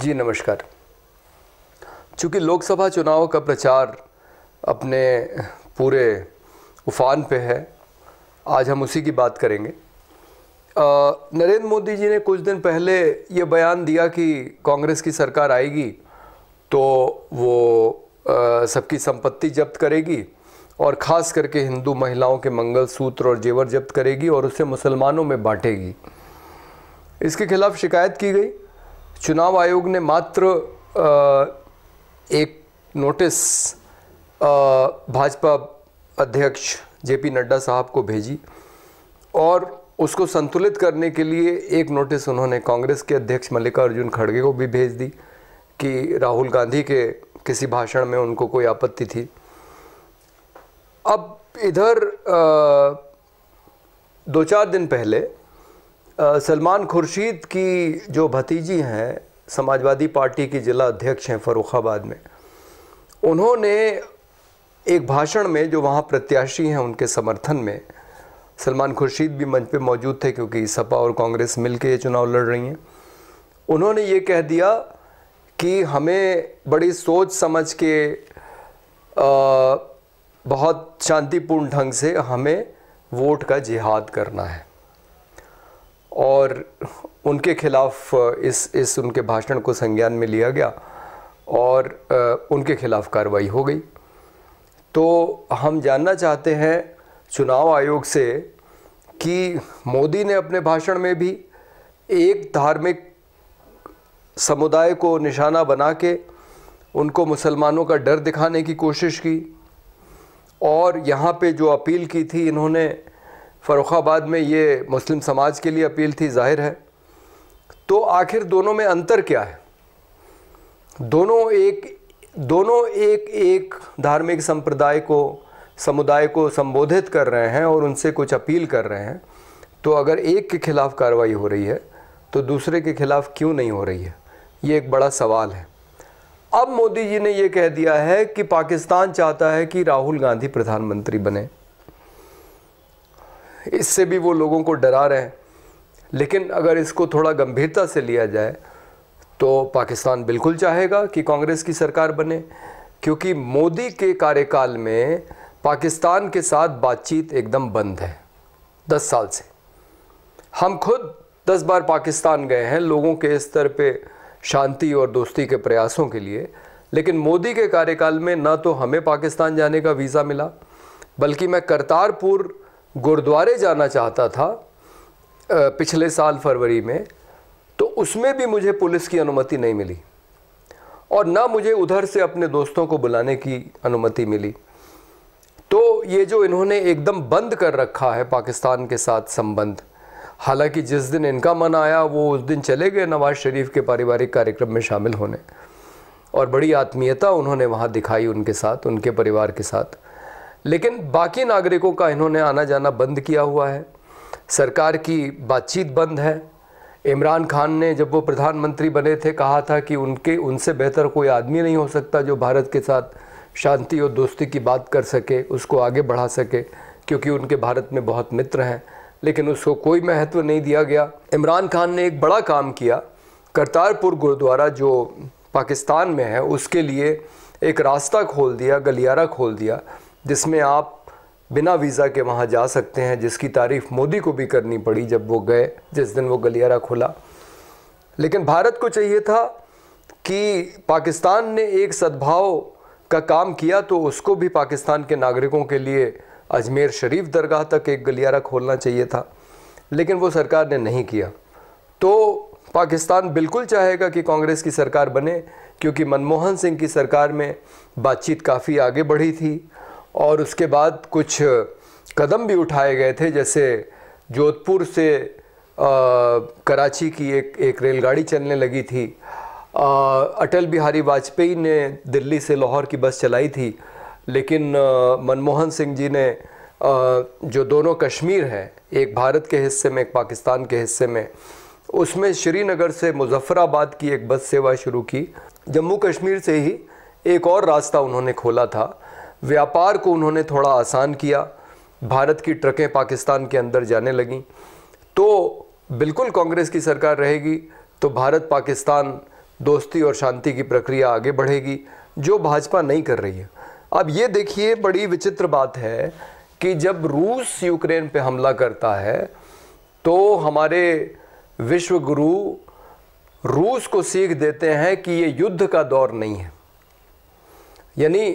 जी नमस्कार चूँकि लोकसभा चुनाव का प्रचार अपने पूरे उफान पे है आज हम उसी की बात करेंगे नरेंद्र मोदी जी ने कुछ दिन पहले ये बयान दिया कि कांग्रेस की सरकार आएगी तो वो सबकी संपत्ति जब्त करेगी और ख़ास करके हिंदू महिलाओं के मंगलसूत्र और जेवर जब्त करेगी और उसे मुसलमानों में बांटेगी इसके खिलाफ़ शिकायत की गई चुनाव आयोग ने मात्र एक नोटिस भाजपा अध्यक्ष जेपी नड्डा साहब को भेजी और उसको संतुलित करने के लिए एक नोटिस उन्होंने कांग्रेस के अध्यक्ष मल्लिकार्जुन खड़गे को भी भेज दी कि राहुल गांधी के किसी भाषण में उनको कोई आपत्ति थी अब इधर दो चार दिन पहले सलमान खुर्शीद की जो भतीजी हैं समाजवादी पार्टी की ज़िला अध्यक्ष हैं फ़रुखाबाद में उन्होंने एक भाषण में जो वहाँ प्रत्याशी हैं उनके समर्थन में सलमान खुर्शीद भी मंच पे मौजूद थे क्योंकि सपा और कांग्रेस मिलकर ये चुनाव लड़ रही हैं उन्होंने ये कह दिया कि हमें बड़ी सोच समझ के आ, बहुत शांतिपूर्ण ढंग से हमें वोट का जिहाद करना है और उनके खिलाफ इस इस उनके भाषण को संज्ञान में लिया गया और उनके खिलाफ कार्रवाई हो गई तो हम जानना चाहते हैं चुनाव आयोग से कि मोदी ने अपने भाषण में भी एक धार्मिक समुदाय को निशाना बना के उनको मुसलमानों का डर दिखाने की कोशिश की और यहाँ पे जो अपील की थी इन्होंने फ़रुखाबाद में ये मुस्लिम समाज के लिए अपील थी जाहिर है तो आखिर दोनों में अंतर क्या है दोनों एक दोनों एक एक धार्मिक संप्रदाय को समुदाय को संबोधित कर रहे हैं और उनसे कुछ अपील कर रहे हैं तो अगर एक के खिलाफ कार्रवाई हो रही है तो दूसरे के खिलाफ क्यों नहीं हो रही है ये एक बड़ा सवाल है अब मोदी जी ने ये कह दिया है कि पाकिस्तान चाहता है कि राहुल गांधी प्रधानमंत्री बने इससे भी वो लोगों को डरा रहे हैं लेकिन अगर इसको थोड़ा गंभीरता से लिया जाए तो पाकिस्तान बिल्कुल चाहेगा कि कांग्रेस की सरकार बने क्योंकि मोदी के कार्यकाल में पाकिस्तान के साथ बातचीत एकदम बंद है दस साल से हम खुद दस बार पाकिस्तान गए हैं लोगों के स्तर पे शांति और दोस्ती के प्रयासों के लिए लेकिन मोदी के कार्यकाल में ना तो हमें पाकिस्तान जाने का वीज़ा मिला बल्कि मैं करतारपुर गुरुद्वारे जाना चाहता था पिछले साल फरवरी में तो उसमें भी मुझे पुलिस की अनुमति नहीं मिली और ना मुझे उधर से अपने दोस्तों को बुलाने की अनुमति मिली तो ये जो इन्होंने एकदम बंद कर रखा है पाकिस्तान के साथ संबंध हालांकि जिस दिन इनका मन आया वो उस दिन चले गए नवाज़ शरीफ के पारिवारिक कार्यक्रम में शामिल होने और बड़ी आत्मीयता उन्होंने वहाँ दिखाई उनके साथ उनके परिवार के साथ लेकिन बाकी नागरिकों का इन्होंने आना जाना बंद किया हुआ है सरकार की बातचीत बंद है इमरान खान ने जब वो प्रधानमंत्री बने थे कहा था कि उनके उनसे बेहतर कोई आदमी नहीं हो सकता जो भारत के साथ शांति और दोस्ती की बात कर सके उसको आगे बढ़ा सके क्योंकि उनके भारत में बहुत मित्र हैं लेकिन उसको कोई महत्व नहीं दिया गया इमरान खान ने एक बड़ा काम किया करतारपुर गुरुद्वारा जो पाकिस्तान में है उसके लिए एक रास्ता खोल दिया गलियारा खोल दिया जिसमें आप बिना वीज़ा के वहाँ जा सकते हैं जिसकी तारीफ मोदी को भी करनी पड़ी जब वो गए जिस दिन वो गलियारा खुला लेकिन भारत को चाहिए था कि पाकिस्तान ने एक सद्भाव का काम किया तो उसको भी पाकिस्तान के नागरिकों के लिए अजमेर शरीफ दरगाह तक एक गलियारा खोलना चाहिए था लेकिन वो सरकार ने नहीं किया तो पाकिस्तान बिल्कुल चाहेगा कि कांग्रेस की सरकार बने क्योंकि मनमोहन सिंह की सरकार में बातचीत काफ़ी आगे बढ़ी थी और उसके बाद कुछ कदम भी उठाए गए थे जैसे जोधपुर से आ, कराची की एक एक रेलगाड़ी चलने लगी थी आ, अटल बिहारी वाजपेयी ने दिल्ली से लाहौर की बस चलाई थी लेकिन मनमोहन सिंह जी ने आ, जो दोनों कश्मीर हैं एक भारत के हिस्से में एक पाकिस्तान के हिस्से में उसमें श्रीनगर से मुजफ्फराबाद की एक बस सेवा शुरू की जम्मू कश्मीर से ही एक और रास्ता उन्होंने खोला था व्यापार को उन्होंने थोड़ा आसान किया भारत की ट्रकें पाकिस्तान के अंदर जाने लगीं तो बिल्कुल कांग्रेस की सरकार रहेगी तो भारत पाकिस्तान दोस्ती और शांति की प्रक्रिया आगे बढ़ेगी जो भाजपा नहीं कर रही है अब ये देखिए बड़ी विचित्र बात है कि जब रूस यूक्रेन पे हमला करता है तो हमारे विश्व गुरु रूस को सीख देते हैं कि ये युद्ध का दौर नहीं है यानी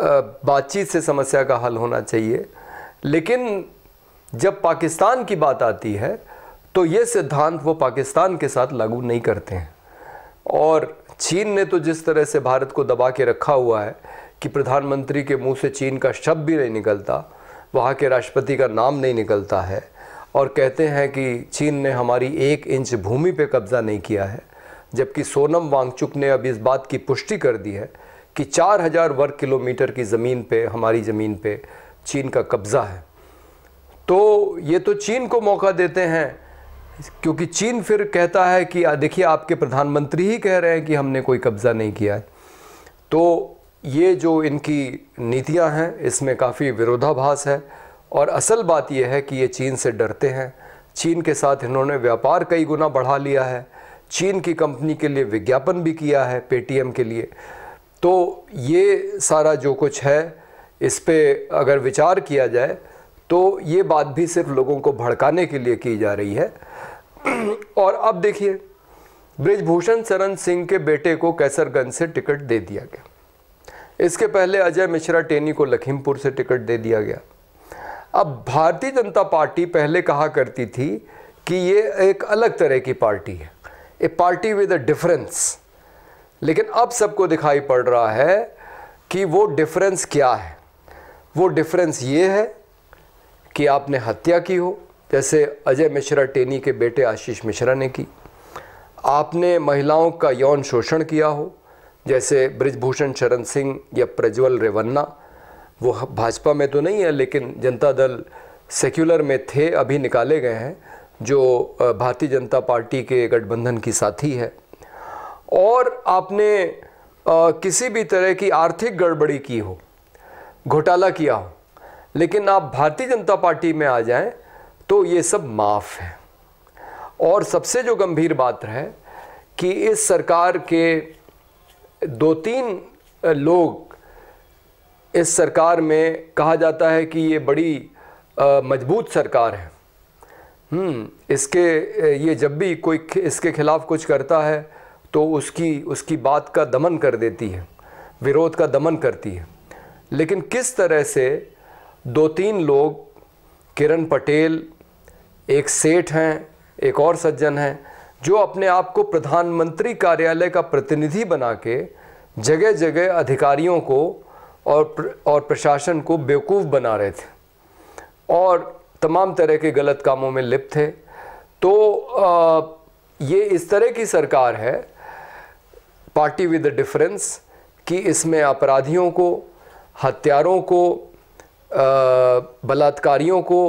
बातचीत से समस्या का हल होना चाहिए लेकिन जब पाकिस्तान की बात आती है तो ये सिद्धांत वो पाकिस्तान के साथ लागू नहीं करते हैं और चीन ने तो जिस तरह से भारत को दबा के रखा हुआ है कि प्रधानमंत्री के मुंह से चीन का शब्द भी नहीं निकलता वहाँ के राष्ट्रपति का नाम नहीं निकलता है और कहते हैं कि चीन ने हमारी एक इंच भूमि पे कब्ज़ा नहीं किया है जबकि सोनम वांगचुक ने अब इस बात की पुष्टि कर दी है कि 4000 वर्ग किलोमीटर की ज़मीन पे हमारी ज़मीन पे चीन का कब्ज़ा है तो ये तो चीन को मौका देते हैं क्योंकि चीन फिर कहता है कि देखिए आपके प्रधानमंत्री ही कह रहे हैं कि हमने कोई कब्ज़ा नहीं किया है तो ये जो इनकी नीतियां हैं इसमें काफ़ी विरोधाभास है और असल बात यह है कि ये चीन से डरते हैं चीन के साथ इन्होंने व्यापार कई गुना बढ़ा लिया है चीन की कंपनी के लिए विज्ञापन भी किया है पेटीएम के लिए तो ये सारा जो कुछ है इस पर अगर विचार किया जाए तो ये बात भी सिर्फ लोगों को भड़काने के लिए की जा रही है और अब देखिए ब्रिजभूषण शरण सिंह के बेटे को कैसरगंज से टिकट दे दिया गया इसके पहले अजय मिश्रा टेनी को लखीमपुर से टिकट दे दिया गया अब भारतीय जनता पार्टी पहले कहा करती थी कि ये एक अलग तरह की पार्टी है a party with a difference लेकिन अब सबको दिखाई पड़ रहा है कि वो डिफरेंस क्या है वो डिफरेंस ये है कि आपने हत्या की हो जैसे अजय मिश्रा टेनी के बेटे आशीष मिश्रा ने की आपने महिलाओं का यौन शोषण किया हो जैसे ब्रिजभूषण शरण सिंह या प्रज्वल रेवन्ना वो भाजपा में तो नहीं है लेकिन जनता दल सेक्युलर में थे अभी निकाले गए हैं जो भारतीय जनता पार्टी के गठबंधन की साथी है और आपने आ, किसी भी तरह की आर्थिक गड़बड़ी की हो घोटाला किया हो लेकिन आप भारतीय जनता पार्टी में आ जाएं तो ये सब माफ़ है और सबसे जो गंभीर बात है कि इस सरकार के दो तीन लोग इस सरकार में कहा जाता है कि ये बड़ी मजबूत सरकार है हम्म, इसके ये जब भी कोई इसके खिलाफ कुछ करता है तो उसकी उसकी बात का दमन कर देती है विरोध का दमन करती है लेकिन किस तरह से दो तीन लोग किरण पटेल एक सेठ हैं एक और सज्जन हैं जो अपने आप को प्रधानमंत्री कार्यालय का प्रतिनिधि बना के जगह जगह अधिकारियों को और और प्रशासन को बेवकूफ़ बना रहे थे और तमाम तरह के गलत कामों में लिप्त थे तो आ, ये इस तरह की सरकार है पार्टी विद डिफरेंस कि इसमें अपराधियों को हत्यारों को बलात्कारियों को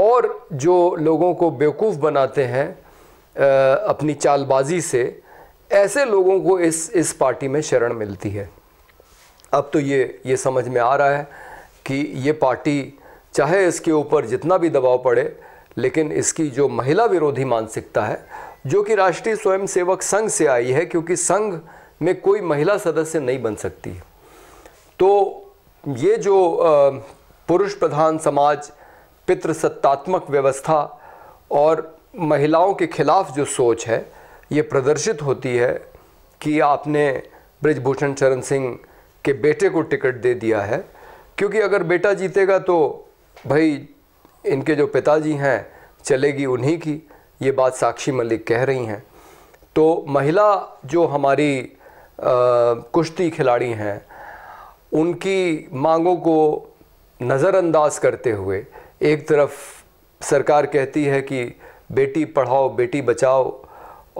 और जो लोगों को बेवकूफ़ बनाते हैं अपनी चालबाजी से ऐसे लोगों को इस इस पार्टी में शरण मिलती है अब तो ये ये समझ में आ रहा है कि ये पार्टी चाहे इसके ऊपर जितना भी दबाव पड़े लेकिन इसकी जो महिला विरोधी मानसिकता है जो कि राष्ट्रीय स्वयंसेवक संघ से आई है क्योंकि संघ में कोई महिला सदस्य नहीं बन सकती तो ये जो पुरुष प्रधान समाज पितृसत्तात्मक व्यवस्था और महिलाओं के खिलाफ जो सोच है ये प्रदर्शित होती है कि आपने ब्रिजभूषण चरण सिंह के बेटे को टिकट दे दिया है क्योंकि अगर बेटा जीतेगा तो भाई इनके जो पिताजी हैं चलेगी उन्हीं की ये बात साक्षी मलिक कह रही हैं तो महिला जो हमारी कुश्ती खिलाड़ी हैं उनकी मांगों को नज़रअंदाज करते हुए एक तरफ सरकार कहती है कि बेटी पढ़ाओ बेटी बचाओ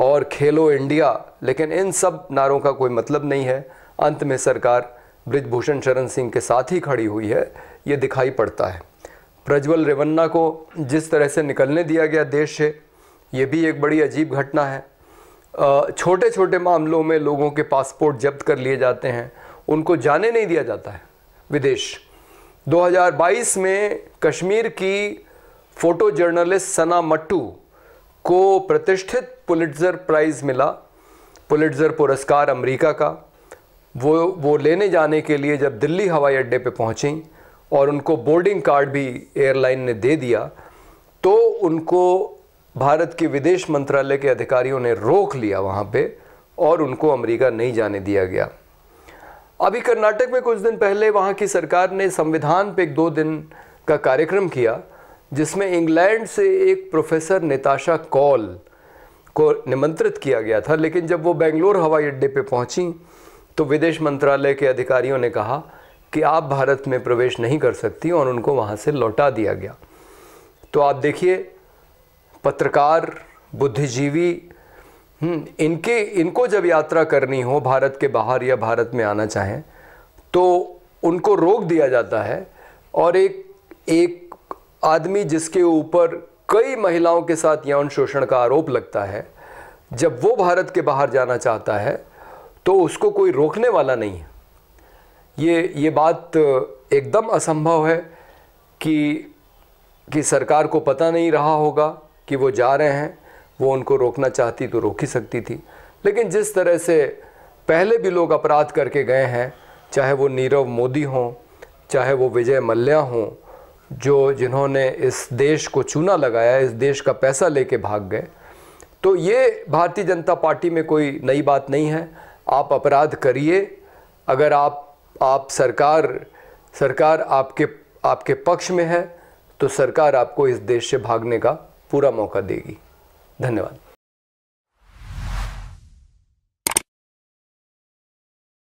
और खेलो इंडिया लेकिन इन सब नारों का कोई मतलब नहीं है अंत में सरकार ब्रिजभूषण शरण सिंह के साथ ही खड़ी हुई है ये दिखाई पड़ता है प्रज्वल रेवन्ना को जिस तरह से निकलने दिया गया देश से ये भी एक बड़ी अजीब घटना है छोटे छोटे मामलों में लोगों के पासपोर्ट जब्त कर लिए जाते हैं उनको जाने नहीं दिया जाता है विदेश 2022 में कश्मीर की फ़ोटो जर्नलिस्ट सना मट्टू को प्रतिष्ठित पुलिटज़र प्राइज़ मिला पुलिटज़र पुरस्कार अमेरिका का वो वो लेने जाने के लिए जब दिल्ली हवाई अड्डे पे पहुँची और उनको बोर्डिंग कार्ड भी एयरलाइन ने दे दिया तो उनको भारत के विदेश मंत्रालय के अधिकारियों ने रोक लिया वहाँ पे और उनको अमेरिका नहीं जाने दिया गया अभी कर्नाटक में कुछ दिन पहले वहाँ की सरकार ने संविधान पे एक दो दिन का कार्यक्रम किया जिसमें इंग्लैंड से एक प्रोफेसर नेताशा कॉल को निमंत्रित किया गया था लेकिन जब वो बेंगलोर हवाई अड्डे पे पहुंची तो विदेश मंत्रालय के अधिकारियों ने कहा कि आप भारत में प्रवेश नहीं कर सकती और उनको वहाँ से लौटा दिया गया तो आप देखिए पत्रकार बुद्धिजीवी हम्म, इनके इनको जब यात्रा करनी हो भारत के बाहर या भारत में आना चाहें तो उनको रोक दिया जाता है और एक एक आदमी जिसके ऊपर कई महिलाओं के साथ यौन शोषण का आरोप लगता है जब वो भारत के बाहर जाना चाहता है तो उसको कोई रोकने वाला नहीं है ये ये बात एकदम असंभव है कि कि सरकार को पता नहीं रहा होगा कि वो जा रहे हैं वो उनको रोकना चाहती तो रोक ही सकती थी लेकिन जिस तरह से पहले भी लोग अपराध करके गए हैं चाहे वो नीरव मोदी हों चाहे वो विजय मल्या हों जो जिन्होंने इस देश को चूना लगाया इस देश का पैसा लेके भाग गए तो ये भारतीय जनता पार्टी में कोई नई बात नहीं है आप अपराध करिए अगर आप आप सरकार सरकार आपके आपके पक्ष में है तो सरकार आपको इस देश से भागने का पूरा मौका देगी धन्यवाद